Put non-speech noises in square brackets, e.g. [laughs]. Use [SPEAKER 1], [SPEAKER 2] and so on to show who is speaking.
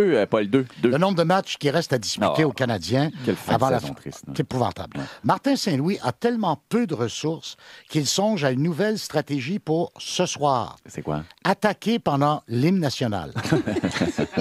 [SPEAKER 1] Euh, Le nombre de matchs qui restent à
[SPEAKER 2] disputer ah, aux Canadiens avant la fin. C'est épouvantable. Martin Saint-Louis a tellement peu de ressources qu'il songe à une nouvelle stratégie pour ce soir. C'est quoi? Attaquer pendant l'hymne national.
[SPEAKER 3] [laughs]